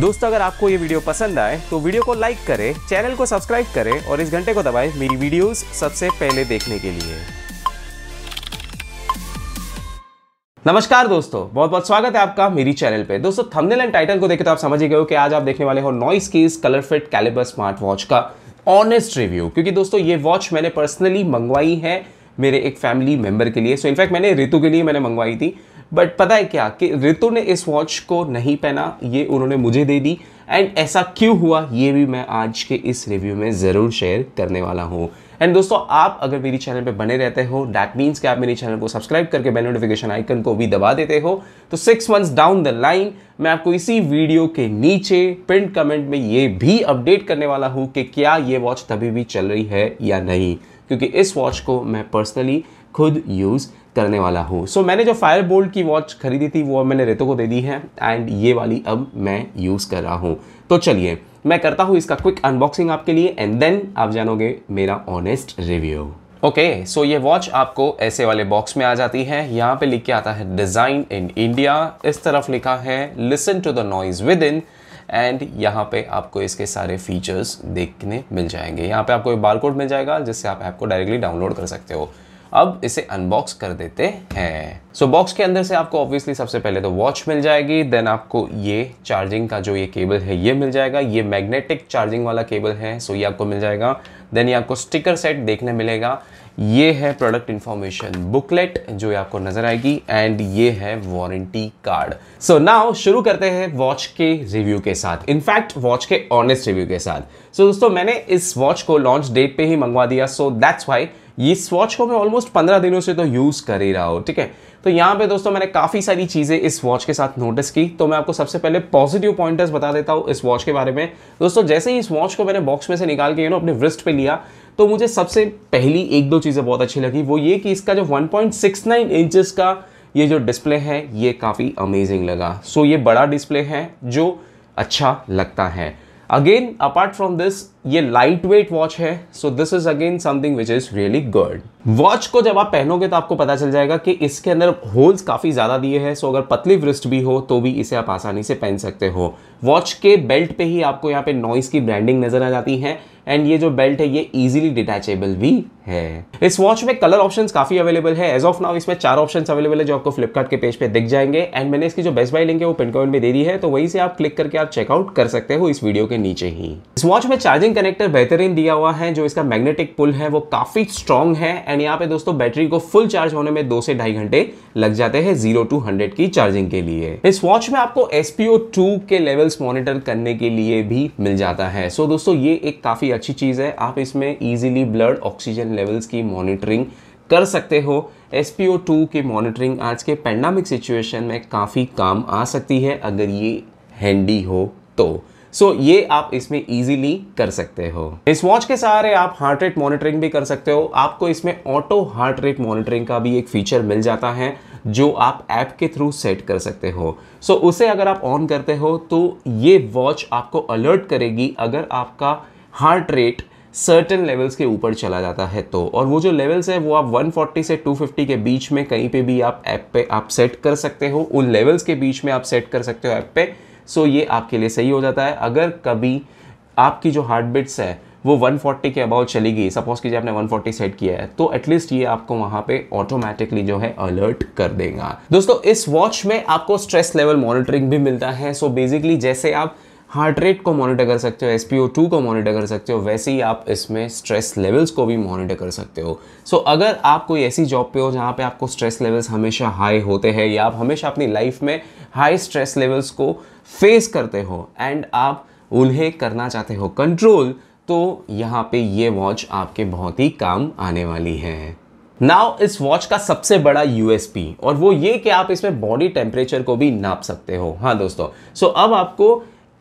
दोस्तों अगर आपको ये वीडियो पसंद आए तो वीडियो को लाइक करें चैनल को सब्सक्राइब करें और इस घंटे को दबाएं मेरी वीडियोस सबसे पहले देखने के लिए नमस्कार दोस्तों बहुत बहुत स्वागत है आपका मेरी चैनल पे दोस्तों थंबनेल एंड टाइटल को देखे तो आप समझ ही गए हो कि आज आप देखने वाले हो नॉइस की कलर फिट स्मार्ट वॉच का ऑनेस्ट रिव्यू क्योंकि दोस्तों ये वॉच मैंने पर्सनली मंगवाई है मेरे एक फैमिली मेंबर के लिए सो so, इनफैक्ट मैंने ऋतु के लिए मैंने मंगवाई थी बट पता है क्या कि रितु ने इस वॉच को नहीं पहना ये उन्होंने मुझे दे दी एंड ऐसा क्यों हुआ ये भी मैं आज के इस रिव्यू में ज़रूर शेयर करने वाला हूँ एंड दोस्तों आप अगर मेरी चैनल पे बने रहते हो डैट मीन्स कि आप मेरे चैनल को सब्सक्राइब करके बेल नोटिफिकेशन आइकन को भी दबा देते हो तो six months down the line मैं आपको इसी वीडियो के नीचे प्रिंट कमेंट में ये भी अपडेट करने वाला हूँ कि क्या ये वॉच तभी भी चल रही है या नहीं क्योंकि इस वॉच को मैं पर्सनली खुद यूज़ करने वाला हूँ सो so, मैंने जो फायर बोल्ट की वॉच खरीदी थी वो मैंने रेतो को दे दी है एंड ये वाली अब मैं यूज़ कर रहा हूँ तो चलिए मैं करता हूँ इसका क्विक अनबॉक्सिंग आपके लिए एंड देन आप जानोगे मेरा honest review okay okay, so so ये वॉच आपको ऐसे वाले बॉक्स में आ जाती है यहाँ पे लिख के आता है डिज़ाइन इन इंडिया इस तरफ लिखा है listen to the Noise within and यहाँ पे आपको इसके सारे फीचर्स देखने मिल जाएंगे यहाँ पे आपको एक बारकोड मिल जाएगा जिससे आप ऐप को डायरेक्टली डाउनलोड कर सकते हो अब इसे अनबॉक्स कर देते हैं सो so, बॉक्स के अंदर से आपको ऑब्वियसली सबसे पहले तो वॉच मिल जाएगी देन आपको ये चार्जिंग का जो ये केबल है ये मिल जाएगा ये मैग्नेटिक चार्जिंग वाला केबल है सो so ये आपको मिल जाएगा देन ये आपको स्टिकर सेट देखने मिलेगा ये है प्रोडक्ट इन्फॉर्मेशन बुकलेट जो ये आपको नजर आएगी एंड ये है वारंटी कार्ड सो नाउ शुरू करते हैं वॉच के रिव्यू के साथ इनफैक्ट वॉच के ऑनेस्ट रिव्यू के साथ सो so, दोस्तों मैंने इस वॉच को लॉन्च डेट पे ही मंगवा दिया सो दैट्स वाई ये स्वॉच को मैं ऑलमोस्ट पंद्रह दिनों से तो यूज़ कर ही रहा हूँ ठीक है तो यहाँ पे दोस्तों मैंने काफ़ी सारी चीज़ें इस वॉच के साथ नोटिस की तो मैं आपको सबसे पहले पॉजिटिव पॉइंटर्स बता देता हूँ इस वॉच के बारे में दोस्तों जैसे ही इस वॉच को मैंने बॉक्स में से निकाल के यू नो अपने व्रिस्ट पे लिया तो मुझे सबसे पहली एक दो चीज़ें बहुत अच्छी लगी वो ये कि इसका जो वन पॉइंट का ये जो डिस्प्ले है ये काफ़ी अमेजिंग लगा सो ये बड़ा डिस्प्ले है जो अच्छा लगता है अगेन अपार्ट फ्रॉम दिस ये लाइट वेट वॉच है so this is again something which is really good watch को जब आप पहनोगे तो आपको पता चल जाएगा कि इसके अंदर होल्स काफ़ी ज़्यादा दिए हैं सो अगर पतली व्रिस्ट भी हो तो भी इसे आप आसानी से पहन सकते हो वॉच के बेल्ट पे ही आपको यहाँ पे नॉइस की ब्रांडिंग नज़र आ जाती है एंड ये जो बेल्ट है ये इजिली डिटैचेबल भी है इस वॉच में कलर ऑप्शन काफ़ी अवेलेबल है एज ऑफ नाउ इसमें चार ऑप्शन अवेलेबल है जो आपको फ्लिपकार्ट के पेज पे दिख जाएंगे एंड मैंने इसकी जो बेस्ट बाई लिंक है वो पिनकॉइन में दे दी है तो वहीं से आप क्लिक करके आप चेकआउट कर सकते हो इस वीडियो के नीचे ही इस वॉच में चार्जिंग कनेक्टर बेहतरीन दिया हुआ है जो इसका मैग्नेटिक पुल है वो काफ़ी स्ट्रॉन्ग है एंड यहाँ पे दोस्तों बैटरी को फुल चार्ज होने में दो से ढाई घंटे लग जाते हैं जीरो टू हंड्रेड की चार्जिंग के लिए इस वॉच में आपको एसपीओ टू के लेवल्स मॉनिटर करने के लिए भी मिल जाता है सो so, दोस्तों ये एक काफ़ी अच्छी चीज़ है आप इसमें ईजिली ब्लड ऑक्सीजन लेवल्स की मॉनिटरिंग कर सकते हो एस पी ओ टू की मॉनिटरिंग आज के पैंडामिक सिचुएशन में काफ़ी काम आ सकती है अगर ये हैंडी हो तो सो so, ये आप इसमें इजीली कर सकते हो इस वॉच के सहारे आप हार्ट रेट मॉनिटरिंग भी कर सकते हो आपको इसमें ऑटो हार्ट रेट मॉनिटरिंग का भी एक फीचर मिल जाता है जो आप ऐप के थ्रू सेट कर सकते हो सो so, उसे अगर आप ऑन करते हो तो ये वॉच आपको अलर्ट करेगी अगर आपका हार्ट रेट सर्टन लेवल्स के ऊपर चला जाता है तो और वो जो लेवल्स है वो आप 140 से 250 के बीच में कहीं पे भी आप ऐप पे आप सेट कर सकते हो उन लेवल्स के बीच में आप सेट कर सकते हो ऐप पे सो ये आपके लिए सही हो जाता है अगर कभी आपकी जो हार्ट बिट्स है वो 140 के अबाउट चली गई सपोज कीजिए आपने 140 सेट किया है तो एटलीस्ट ये आपको वहां पे ऑटोमेटिकली जो है अलर्ट कर देगा दोस्तों इस वॉच में आपको स्ट्रेस लेवल मॉनिटरिंग भी मिलता है सो so बेसिकली जैसे आप हार्ट रेट को मॉनिटर कर सकते हो एस को मॉनिटर कर सकते हो वैसे ही आप इसमें स्ट्रेस लेवल्स को भी मॉनिटर कर सकते हो सो so, अगर आप कोई ऐसी जॉब पे हो जहाँ पे आपको स्ट्रेस लेवल्स हमेशा हाई होते हैं या आप हमेशा अपनी लाइफ में हाई स्ट्रेस लेवल्स को फेस करते हो एंड आप उन्हें करना चाहते हो कंट्रोल तो यहाँ पे ये वॉच आपके बहुत ही काम आने वाली है नाउ इस वॉच का सबसे बड़ा यूएसपी और वो ये कि आप इसमें बॉडी टेम्परेचर को भी नाप सकते हो हाँ दोस्तों सो so, अब आपको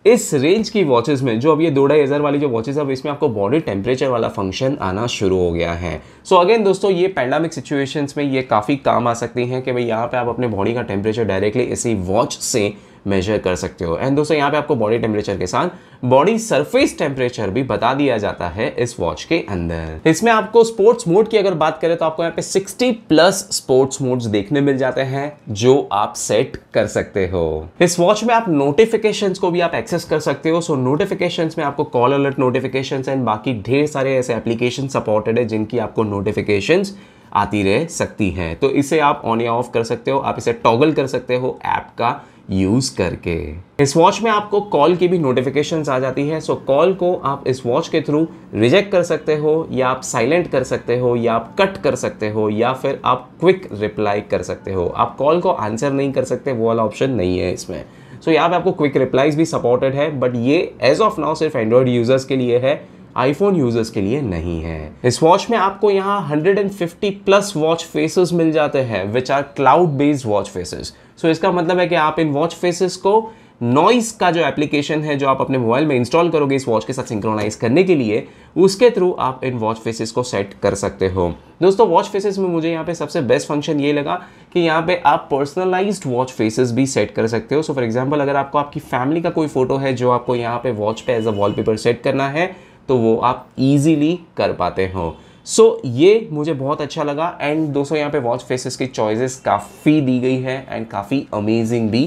इस रेंज की वॉचेस में जो अब ये दो ढाई हज़ार वाली जो वॉचेस है इसमें आपको बॉडी टेम्परेचर वाला फंक्शन आना शुरू हो गया है सो so अगेन दोस्तों ये पैंडामिक सिचुएशंस में ये काफ़ी काम आ सकती हैं कि भाई यहाँ पे आप अपने बॉडी का टेम्परेचर डायरेक्टली इसी वॉच से मेजर कर सकते हो एंड दोस्तों यहाँ पे आपको बॉडी टेम्परेचर के साथ बॉडी सरफेस टेम्परेचर भी बता दिया जाता है इस वॉच के अंदर इसमें आपको स्पोर्ट्स मोड की अगर बात करें तो आपको यहाँ पे 60 प्लस स्पोर्ट्स मोड्स देखने मिल जाते हैं जो आप सेट कर सकते हो इस वॉच में आप नोटिफिकेशन को भी आप एक्सेस कर सकते हो सो so, नोटिफिकेशन में आपको कॉल अलर्ट नोटिफिकेशन एंड बाकी ढेर सारे ऐसे एप्लीकेशन सपोर्टेड है जिनकी आपको नोटिफिकेशन आती रह सकती हैं तो इसे आप ऑन या ऑफ कर सकते हो आप इसे टॉगल कर सकते हो ऐप का यूज़ करके इस वॉच में आपको कॉल की भी नोटिफिकेशन आ जाती है सो so, कॉल को आप इस वॉच के थ्रू रिजेक्ट कर सकते हो या आप साइलेंट कर सकते हो या आप कट कर सकते हो या फिर आप क्विक रिप्लाई कर सकते हो आप कॉल को आंसर नहीं कर सकते वो वाला ऑप्शन नहीं है इसमें सो so, यहाँ पे आपको क्विक रिप्लाईज भी सपोर्टेड है बट ये एज ऑफ नाउ सिर्फ एंड्रॉयड यूज़र्स के लिए है आईफोन यूजर्स के लिए नहीं है इस वॉच में आपको यहाँ 150 प्लस वॉच फेसेस मिल जाते हैं which are cloud based watch faces so so, इसका मतलब है कि आप इन वॉच फेसेस को नॉइस का जो एप्लीकेशन है जो आप अपने मोबाइल में इंस्टॉल करोगे इस वॉच के साथ सिंक्रोनाइज करने के लिए उसके थ्रू आप इन वॉच फेसेस को सेट कर सकते हो दोस्तों वॉच फेसेस में मुझे यहाँ पे सबसे बेस्ट फंक्शन ये लगा कि यहाँ पे आप पर्सनलाइज्ड वॉच फेसेस भी सेट कर सकते हो सो फॉर एग्जाम्पल अगर आपको आपकी फैमिली का कोई फोटो है जो आपको यहाँ पे वॉच पे एज अ वॉलपेपर सेट करना है तो वो आप ईजिली कर पाते हो सो so, ये मुझे बहुत अच्छा लगा एंड दोस्तों यहाँ पे वॉच फेसेस की चॉइसेस काफ़ी दी गई है एंड काफ़ी अमेजिंग भी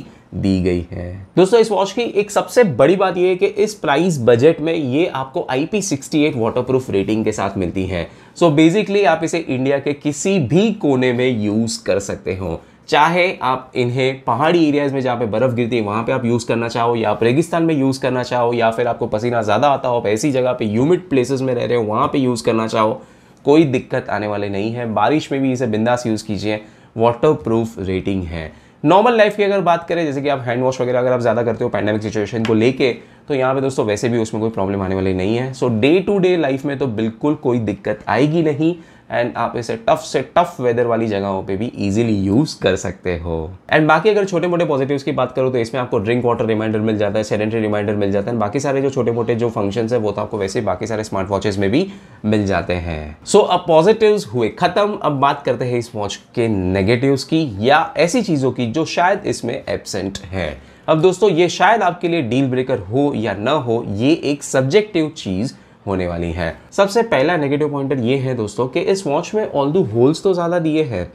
दी गई है दोस्तों इस वॉच की एक सबसे बड़ी बात यह है कि इस प्राइस बजट में ये आपको IP68 वाटरप्रूफ रेटिंग के साथ मिलती है सो so बेसिकली आप इसे इंडिया के किसी भी कोने में यूज़ कर सकते हो चाहे आप इन्हें पहाड़ी एरियाज़ में जहाँ पे बर्फ़ गिरती है वहाँ पे आप यूज़ करना चाहो या आप रेगिस्तान में यूज़ करना चाहो या फिर आपको पसीना ज़्यादा आता हो आप ऐसी जगह पे ह्यूमिड प्लेसेस में रह रहे हो वहाँ पे यूज़ करना चाहो कोई दिक्कत आने वाली नहीं है बारिश में भी इसे बिंदास यूज़ कीजिए वाटर प्रूफ रेटिंग है नॉर्मल लाइफ की अगर बात करें जैसे कि आप हैंड वॉश वगैरह अगर आप ज़्यादा करते हो पैंडेमिक सिचुएशन को लेके तो यहाँ पे दोस्तों वैसे भी उसमें कोई प्रॉब्लम आने वाली नहीं है so day to day life में तो बिल्कुल कोई दिक्कत आएगी नहीं एंड आप इसे टफ से टफ वेदर वाली जगहों पे भी इजीली यूज़ कर सकते हो एंड बाकी अगर छोटे मोटे पॉजिटिव्स की बात करूँ तो इसमें आपको ड्रिंक वाटर रिमाइंडर मिल जाता है सेडेंट्री रिमाइंडर मिल जाता है बाकी सारे जो छोटे मोटे जो फंक्शन है वो तो आपको वैसे बाकी सारे स्मार्ट वॉचेज में भी मिल जाते हैं सो so, अब पॉजिटिव हुए खत्म अब बात करते हैं इस वॉच के नेगेटिव की या ऐसी चीज़ों की जो शायद इसमें एबसेंट है अब दोस्तों ये शायद आपके लिए डील ब्रेकर हो या ना हो ये एक सब्जेक्टिव चीज़ होने वाली हैं सबसे पहला नेगेटिव पॉइंटर ये है दोस्तों कि इस वॉच में ऑल दो होल्स तो ज़्यादा दिए हैं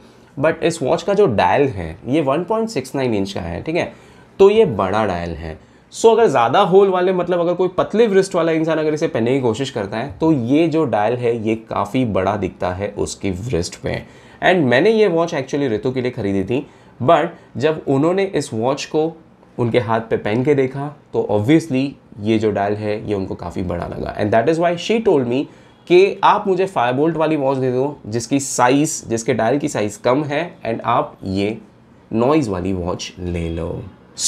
बट इस वॉच का जो डायल है ये 1.69 इंच का है ठीक है तो ये बड़ा डायल है सो so, अगर ज़्यादा होल वाले मतलब अगर कोई पतले व्रिस्ट वाला इंसान अगर इसे पहनने की कोशिश करता है तो ये जो डायल है ये काफ़ी बड़ा दिखता है उसकी व्रिस्ट पे एंड मैंने ये वॉच एक्चुअली रितु के लिए ख़रीदी थी बट जब उन्होंने इस वॉच को उनके हाथ पे पहन के देखा तो ऑब्वियसली ये जो डायल है ये उनको काफ़ी बड़ा लगा and that is why she told me कि आप मुझे फाइव बोल्ट वाली वॉच दे दो जिसकी साइज़ जिसके डायल की साइज़ कम है एंड आप ये नॉइज़ वाली वॉच ले लो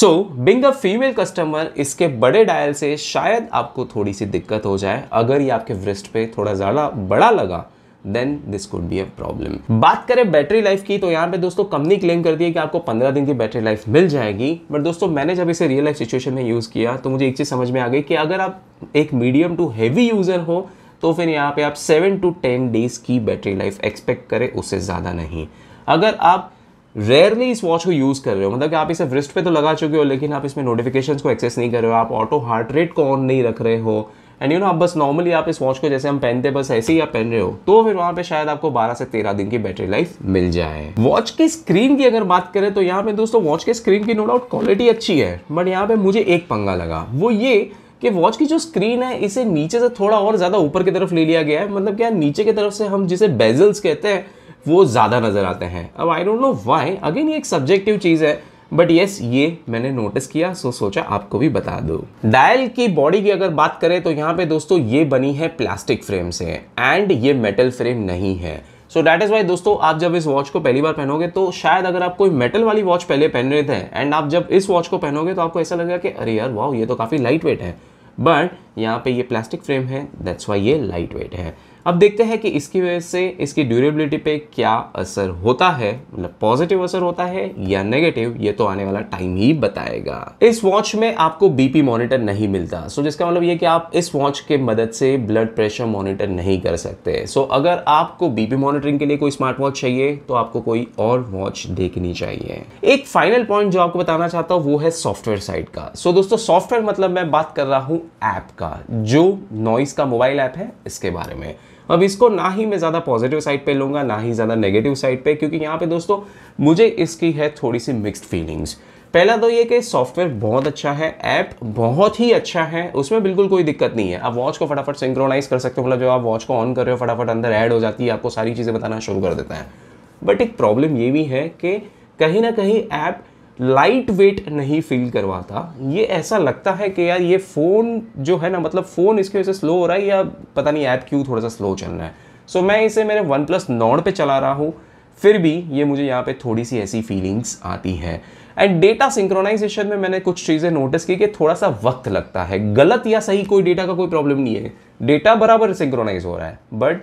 so being a female customer इसके बड़े डायल से शायद आपको थोड़ी सी दिक्कत हो जाए अगर ये आपके व्रिस्ट पे थोड़ा ज़्यादा बड़ा लगा then this could be a problem बात करें बैटरी लाइफ की तो यहाँ पे दोस्तों कंपनी क्लेम कर दी है कि आपको पंद्रह दिन की बैटरी लाइफ मिल जाएगी बट दोस्तों मैंने जब इसे रियल लाइफ सिचुएशन में यूज़ किया तो मुझे एक चीज़ समझ में आ गई कि अगर आप एक मीडियम टू हैवी यूज़र हो तो फिर यहाँ पे आप सेवन टू टेन डेज़ की बैटरी लाइफ एक्सपेक्ट करें उससे ज़्यादा नहीं अगर आप रेयरली इस वॉच को यूज़ कर रहे हो मतलब कि आप इसे रिस्ट पे तो लगा चुके हो लेकिन आप इसमें नोटिफिकेशंस को एक्सेस नहीं कर रहे हो आप ऑटो हार्ट रेट को ऑन नहीं रख रहे हो एंड यू नो आप बस नॉर्मली आप इस वॉच को जैसे हम पहनते बस ऐसे ही आप पहन रहे हो तो फिर वहां पे शायद आपको 12 से 13 दिन की बैटरी लाइफ मिल जाए वॉच की स्क्रीन की अगर बात करें तो यहाँ पे दोस्तों वॉच के स्क्रीन की नो डाउट क्वालिटी अच्छी है बट यहाँ पे मुझे एक पंगा लगा वो ये कि वॉच की जो स्क्रीन है इसे नीचे से थोड़ा और ज़्यादा ऊपर की तरफ ले लिया गया है मतलब क्या नीचे की तरफ से हम जिसे बेजल्स कहते हैं वो ज़्यादा नज़र आते हैं अब I don't know why again ये एक सब्जेक्टिव चीज़ है बट येस ये मैंने नोटिस किया सो सोचा आपको भी बता दो डायल की बॉडी की अगर बात करें तो यहाँ पे दोस्तों ये बनी है प्लास्टिक फ्रेम से एंड ये मेटल फ्रेम नहीं है सो डैट इज़ वाई दोस्तों आप जब इस वॉच को पहली बार पहनोगे तो शायद अगर आप कोई मेटल वाली वॉच पहले पहन रहे थे एंड आप जब इस वॉच को पहनोगे तो आपको ऐसा लगेगा कि अरे यार वाह ये तो काफ़ी लाइट वेट है बट यहाँ पे ये प्लास्टिक फ्रेम है दैट्स वाई ये लाइट वेट है अब देखते हैं कि इसकी वजह से इसकी ड्यूरेबिलिटी पे क्या असर होता है मतलब पॉजिटिव असर होता है या नेगेटिव ये तो आने वाला टाइम ही बताएगा इस वॉच में आपको बीपी मॉनिटर नहीं मिलता सो जिसका मतलब ये कि आप इस वॉच के मदद से ब्लड प्रेशर मॉनिटर नहीं कर सकते सो अगर आपको बीपी मॉनिटरिंग के लिए कोई स्मार्ट वॉच चाहिए तो आपको कोई और वॉच देखनी चाहिए एक फाइनल पॉइंट जो आपको बताना चाहता हूँ वो है सॉफ्टवेयर साइड का सो दोस्तों सॉफ्टवेयर मतलब मैं बात कर रहा हूँ ऐप का जो नॉइस का मोबाइल ऐप है इसके बारे में अब इसको ना ही मैं ज़्यादा पॉजिटिव साइड पे लूँगा ना ही ज़्यादा नेगेटिव साइड पे क्योंकि यहाँ पे दोस्तों मुझे इसकी है थोड़ी सी मिक्स्ड फीलिंग्स पहला तो ये कि सॉफ्टवेयर बहुत अच्छा है ऐप बहुत ही अच्छा है उसमें बिल्कुल कोई दिक्कत नहीं है आप वॉच को फटाफट सिंक्रोनाइज कर सकते हो मतलब जो आप वॉच को ऑन कर रहे हो फटाफट अंदर ऐड हो जाती है आपको सारी चीज़ें बताना शुरू कर देता है बट एक प्रॉब्लम ये भी है कि कहीं ना कहीं ऐप लाइट वेट नहीं फील करवाता ये ऐसा लगता है कि यार ये फ़ोन जो है ना मतलब फ़ोन इसके वजह से स्लो हो रहा है या पता नहीं ऐप क्यों थोड़ा सा स्लो चल रहा है सो so, मैं इसे मेरे वन प्लस नॉड पर चला रहा हूँ फिर भी ये मुझे यहाँ पे थोड़ी सी ऐसी फीलिंग्स आती है एंड डेटा सिंक्रोनाइजेशन में मैंने कुछ चीज़ें नोटिस की कि थोड़ा सा वक्त लगता है गलत या सही कोई डेटा का कोई प्रॉब्लम नहीं है डेटा बराबर सिंक्रोनाइज हो रहा है बट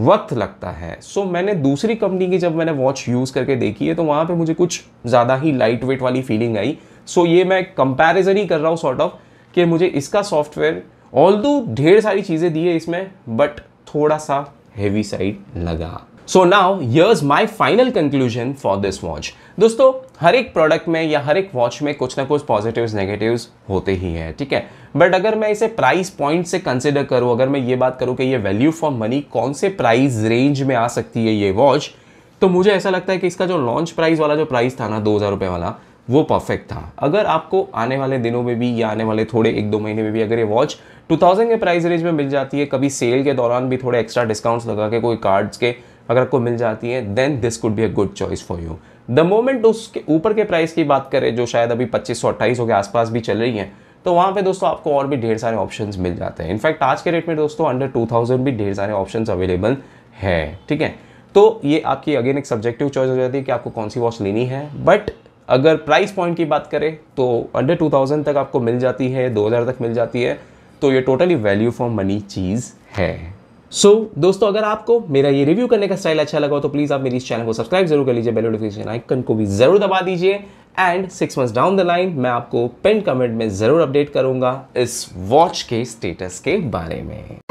वक्त लगता है सो so, मैंने दूसरी कंपनी की जब मैंने वॉच यूज़ करके देखी है तो वहाँ पे मुझे कुछ ज़्यादा ही लाइट वेट वाली फीलिंग आई सो so, ये मैं कंपैरिजन ही कर रहा हूँ सॉर्ट ऑफ कि मुझे इसका सॉफ्टवेयर ऑल ढेर सारी चीज़ें दी है इसमें बट थोड़ा सा हैवी साइड लगा so now here's my final conclusion for this watch दोस्तों हर एक प्रोडक्ट में या हर एक वॉच में कुछ ना कुछ पॉजिटिव नेगेटिव होते ही हैं ठीक है बट अगर मैं इसे प्राइस पॉइंट से कंसिडर करूँ अगर मैं ये बात करूँ कि ये वैल्यू फॉर मनी कौन से प्राइस रेंज में आ सकती है ये वॉच तो मुझे ऐसा लगता है कि इसका जो लॉन्च प्राइस वाला जो प्राइस था ना दो हज़ार रुपये वाला वो परफेक्ट था अगर आपको आने वाले दिनों में भी या आने वाले थोड़े एक दो महीने में भी अगर ये वॉच 2000 के प्राइस रेंज में मिल जाती है कभी सेल के दौरान भी थोड़े एक्स्ट्रा डिस्काउंट्स लगा के कोई कार्ड्स के अगर आपको मिल जाती है then this could be a good choice for you the moment उसके ऊपर के प्राइस की बात करें जो शायद अभी पच्चीस सौ अट्ठाईस के आसपास भी चल रही है तो वहाँ पे दोस्तों आपको और भी ढेर सारे ऑप्शंस मिल जाते हैं इनफैक्ट आज के रेट में दोस्तों अंडर टू थाउजेंड भी ढेर सारे ऑप्शंस अवेलेबल है ठीक है तो ये आपकी अगेन एक सब्जेक्टिव चॉइस हो जाती है कि आपको कौन सी वॉच लेनी है बट अगर प्राइस पॉइंट की बात करें तो अंडर 2000 तक आपको मिल जाती है 2000 तक मिल जाती है तो ये टोटली वैल्यू फॉर मनी चीज़ है सो so, दोस्तों अगर आपको मेरा ये रिव्यू करने का स्टाइल अच्छा लगा हो तो प्लीज़ आप मेरी इस चैनल को सब्सक्राइब जरूर कर लीजिए बेल नोटिफिकेशन आइकन को भी जरूर दबा दीजिए and six months down the line मैं आपको पेन कमेंट में ज़रूर अपडेट करूंगा इस वॉच के स्टेटस के बारे में